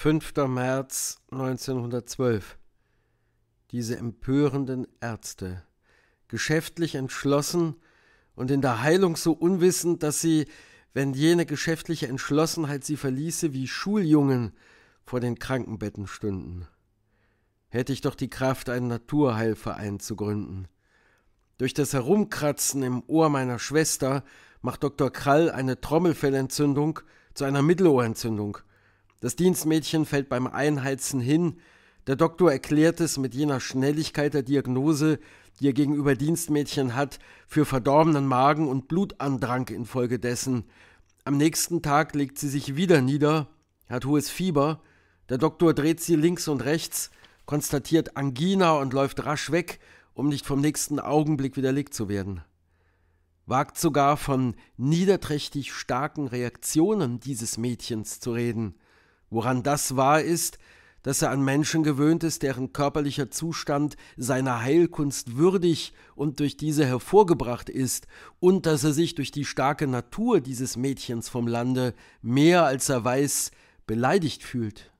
5. März 1912. Diese empörenden Ärzte, geschäftlich entschlossen und in der Heilung so unwissend, dass sie, wenn jene geschäftliche Entschlossenheit sie verließe, wie Schuljungen vor den Krankenbetten stünden. Hätte ich doch die Kraft, einen Naturheilverein zu gründen. Durch das Herumkratzen im Ohr meiner Schwester macht Dr. Krall eine Trommelfellentzündung zu einer Mittelohrentzündung das Dienstmädchen fällt beim Einheizen hin. Der Doktor erklärt es mit jener Schnelligkeit der Diagnose, die er gegenüber Dienstmädchen hat, für verdorbenen Magen und Blutandrang infolgedessen. Am nächsten Tag legt sie sich wieder nieder, hat hohes Fieber. Der Doktor dreht sie links und rechts, konstatiert Angina und läuft rasch weg, um nicht vom nächsten Augenblick widerlegt zu werden. Wagt sogar von niederträchtig starken Reaktionen dieses Mädchens zu reden. Woran das wahr ist, dass er an Menschen gewöhnt ist, deren körperlicher Zustand seiner Heilkunst würdig und durch diese hervorgebracht ist, und dass er sich durch die starke Natur dieses Mädchens vom Lande mehr als er weiß beleidigt fühlt.